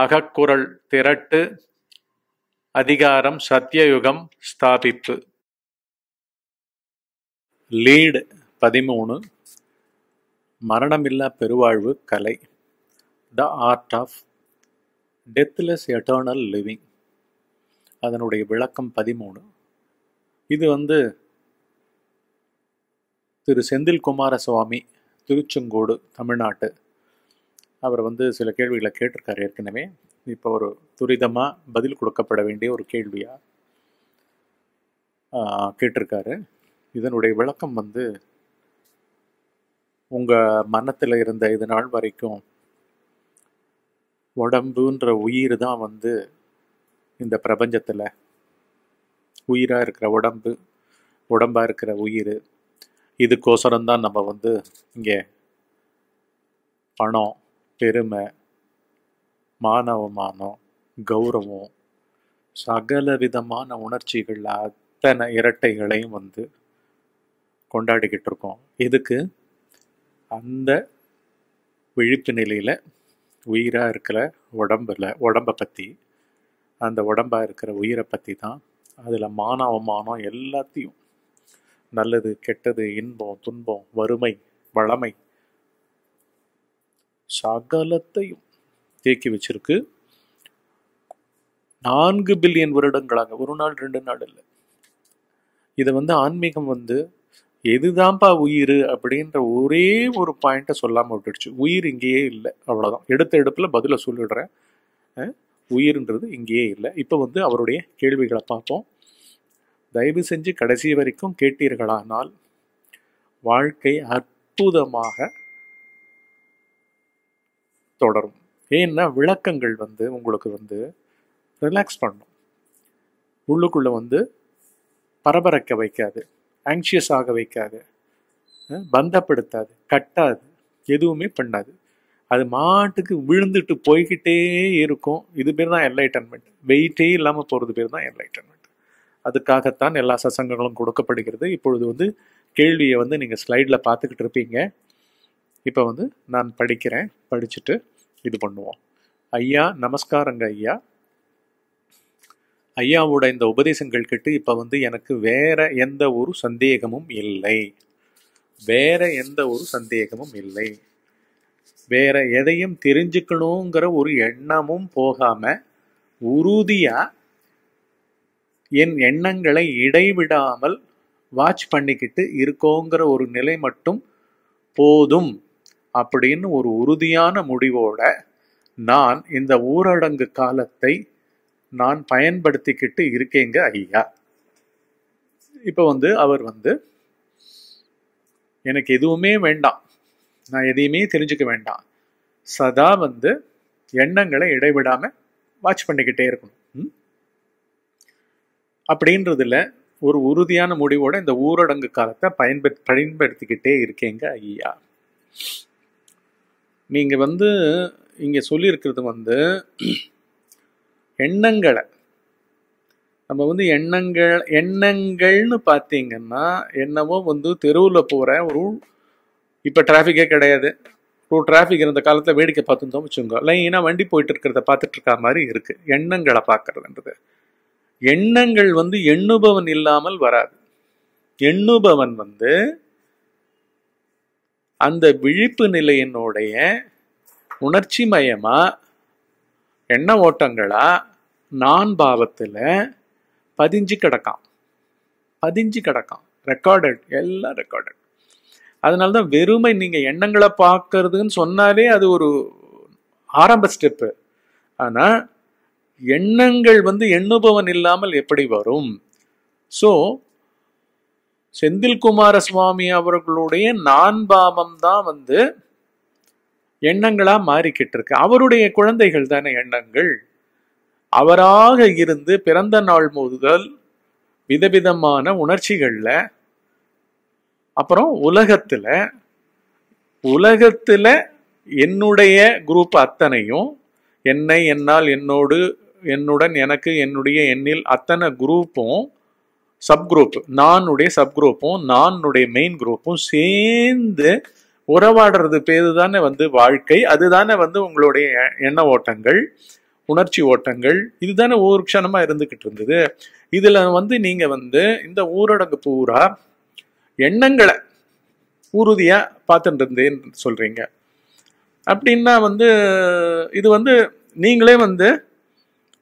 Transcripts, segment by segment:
அகக்குரல் திரட்டு அதிகாரம் சத்தியயுகம் ஸ்தாபிப்பு லீடு பதிமூணு மரணமில்லா பெருவாழ்வு கலை the art of deathless eternal living அதனுடைய விளக்கம் பதிமூணு இது வந்து திரு செந்தில் குமாரசுவாமி திருச்செங்கோடு தமிழ்நாட்டு அவர் வந்து சில கேள்விகளை கேட்டிருக்காரு ஏற்கனவே இப்போ ஒரு துரிதமாக பதில் கொடுக்கப்பட வேண்டிய ஒரு கேள்வியாக கேட்டிருக்காரு இதனுடைய விளக்கம் வந்து உங்கள் மனத்தில் இருந்த இது நாள் வரைக்கும் உடம்புன்ற உயிர் தான் வந்து இந்த பிரபஞ்சத்தில் உயிராக இருக்கிற உடம்பு உடம்பாக இருக்கிற உயிர் இதுக்கோசரம் தான் நம்ம வந்து இங்கே பணம் பெருமை மானவமானம் கௌரவம் சகல விதமான உணர்ச்சிகள் அத்தனை இரட்டைகளையும் வந்து கொண்டாடிக்கிட்டு இருக்கோம் இதுக்கு அந்த விழிப்பு நிலையில் உயிராக இருக்கிற உடம்பில் உடம்பை பற்றி அந்த உடம்பாக இருக்கிற உயிரை பற்றி தான் அதில் மானவமானம் எல்லாத்தையும் நல்லது கெட்டது இன்பம் துன்பம் வறுமை வளமை சகலத்தையும் தேக்கி வச்சிருக்கு நான்கு பில்லியன் வருடங்களாக ஒரு நாள் ரெண்டு நாள் இல்லை இதை வந்து ஆன்மீகம் வந்து எதுதான்ப்பா உயிர் அப்படின்ற ஒரே ஒரு பாயிண்ட்டை சொல்லாமல் விட்டுடுச்சு உயிர் இங்கேயே இல்லை அவ்வளோதான் எடுத்த எடுப்பில் பதிலை சொல்லிடுறேன் உயிர்ன்றது இங்கேயே இல்லை இப்போ வந்து அவருடைய கேள்விகளை பார்ப்போம் தயவு செஞ்சு கடைசி வரைக்கும் கேட்டீர்களானால் வாழ்க்கை அற்புதமாக தொடரும் ஏன்னா விளக்கங்கள் வந்து உங்களுக்கு வந்து ரிலாக்ஸ் பண்ணும் உள்ளுக்குள்ளே வந்து பரபரக்க வைக்காது ஆங்ஷியஸ் ஆக வைக்காது பந்தப்படுத்தாது கட்டாது எதுவுமே பண்ணாது அது மாட்டுக்கு விழுந்துட்டு போய்கிட்டே இருக்கும் இது பேர் தான் என்லைட்டன்மெண்ட் வெயிட்டே இல்லாமல் போகிறது பேர் தான் என்லைட்டன்மெண்ட் அதுக்காகத்தான் எல்லா சசங்கங்களும் கொடுக்கப்படுகிறது இப்பொழுது வந்து கேள்வியை வந்து நீங்கள் ஸ்லைடில் பார்த்துக்கிட்டு இருப்பீங்க இப்போ வந்து நான் படிக்கிறேன் படிச்சுட்டு இது பண்ணுவோம் ஐயா நமஸ்காரங்க ஐயா ஐயாவோட இந்த உபதேசங்கள் கிட்ட இப்போ வந்து எனக்கு வேற எந்த ஒரு சந்தேகமும் இல்லை வேற எந்த ஒரு சந்தேகமும் இல்லை வேற எதையும் தெரிஞ்சுக்கணுங்கிற ஒரு எண்ணமும் போகாம உறுதியா என் எண்ணங்களை இடைவிடாமல் வாட்ச் பண்ணிக்கிட்டு இருக்கோங்கிற ஒரு நிலை மட்டும் போதும் அப்படின்னு ஒரு உறுதியான முடிவோட நான் இந்த ஊரடங்கு காலத்தை நான் பயன்படுத்திக்கிட்டு இருக்கேங்க ஐயா இப்போ வந்து அவர் வந்து எனக்கு எதுவுமே வேண்டாம் நான் எதையுமே தெரிஞ்சுக்க வேண்டாம் சதா வந்து எண்ணங்களை இடைவிடாம வாட்ச் பண்ணிக்கிட்டே இருக்கணும் அப்படின்றதுல ஒரு உறுதியான முடிவோட இந்த ஊரடங்கு காலத்தை பயன்பெ பயன்படுத்திக்கிட்டே இருக்கேங்க ஐயா நீங்கள் வந்து இங்கே சொல்லியிருக்கிறது வந்து எண்ணங்களை நம்ம வந்து எண்ணங்கள் எண்ணங்கள்னு பார்த்தீங்கன்னா என்னவோ வந்து தெருவில் போகிற ஒரு இப்போ டிராஃபிக்கே கிடையாது ஒரு டிராஃபிக் இருந்த காலத்தில் வேடிக்கை பார்த்துருந்தோம் வச்சுக்கோங்க லைனாக வண்டி போயிட்டு இருக்கிறத பார்த்துட்டு இருக்கா மாதிரி இருக்குது எண்ணங்களை பார்க்கறதுன்றது எண்ணங்கள் வந்து எண்ணுபவன் இல்லாமல் வராது எண்ணுபவன் வந்து அந்த விழிப்பு நிலையினுடைய உணர்ச்சி மயமா எண்ண ஓட்டங்களா நான் பாவத்தில் பதிஞ்சு கிடக்காம் பதிஞ்சு கிடக்காம் ரெக்கார்டட் எல்லாம் ரெக்கார்டட் அதனால தான் வெறுமை நீங்கள் எண்ணங்களை பார்க்கறதுன்னு சொன்னாலே அது ஒரு ஆரம்ப ஸ்டெப்பு ஆனால் எண்ணங்கள் வந்து எண்ணுபவன் இல்லாமல் எப்படி வரும் ஸோ செந்தில் சுவாமி அவர்களுடைய நான்பாவம் தான் வந்து எண்ணங்களா மாறிக்கிட்டு இருக்கு அவருடைய குழந்தைகள் தானே எண்ணங்கள் அவராக இருந்து பிறந்த நாள் முதல் விதவிதமான உணர்ச்சிகள்ல அப்புறம் உலகத்துல உலகத்துல என்னுடைய குரூப் அத்தனையும் என்னை என்னால் என்னோடு என்னுடன் எனக்கு என்னுடைய எண்ணில் அத்தனை குரூப்பும் சப்குரூப் நானுடைய சப்குரூப்பும் நானுடைய மெயின் குரூப்பும் சேர்ந்து உறவாடுறது பேரு தானே வந்து வாழ்க்கை அதுதானே வந்து உங்களுடைய எண்ண ஓட்டங்கள் உணர்ச்சி ஓட்டங்கள் இதுதானே ஒவ்வொரு க்ஷணமாக இருந்துக்கிட்டு இருந்தது இதில் வந்து நீங்கள் வந்து இந்த ஊரடங்கு பூரா எண்ணங்களை உறுதியாக பார்த்துட்டு இருந்தேன்னு சொல்கிறீங்க அப்படின்னா வந்து இது வந்து நீங்களே வந்து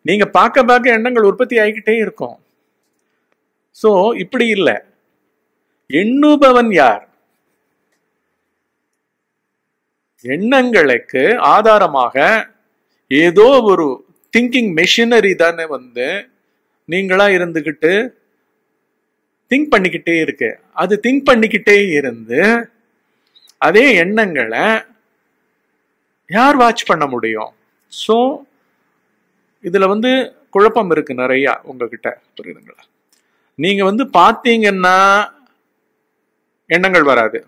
நீங்கள் பார்க்க பார்க்க எண்ணங்கள் உற்பத்தி ஆகிக்கிட்டே இருக்கும் ஸோ இப்படி இல்லை எண்ணுபவன் யார் எண்ணங்களுக்கு ஆதாரமாக ஏதோ ஒரு திங்கிங் மெஷினரி தானே வந்து நீங்களா இருந்துக்கிட்டு திங்க் பண்ணிக்கிட்டே இருக்கு அது திங்க் பண்ணிக்கிட்டே இருந்து அதே எண்ணங்களை யார் வாட்ச் பண்ண முடியும் ஸோ இதில் வந்து குழப்பம் இருக்கு நிறையா உங்ககிட்ட புரியுதுங்களா நீங்க வந்து பார்த்தீங்கன்னா எண்ணங்கள் வராது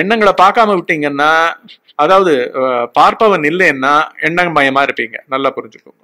எண்ணங்களை பார்க்காம விட்டீங்கன்னா அதாவது பார்ப்பவன் இல்லைன்னா எண்ணங்க மயமா இருப்பீங்க நல்லா புரிஞ்சுக்கோங்க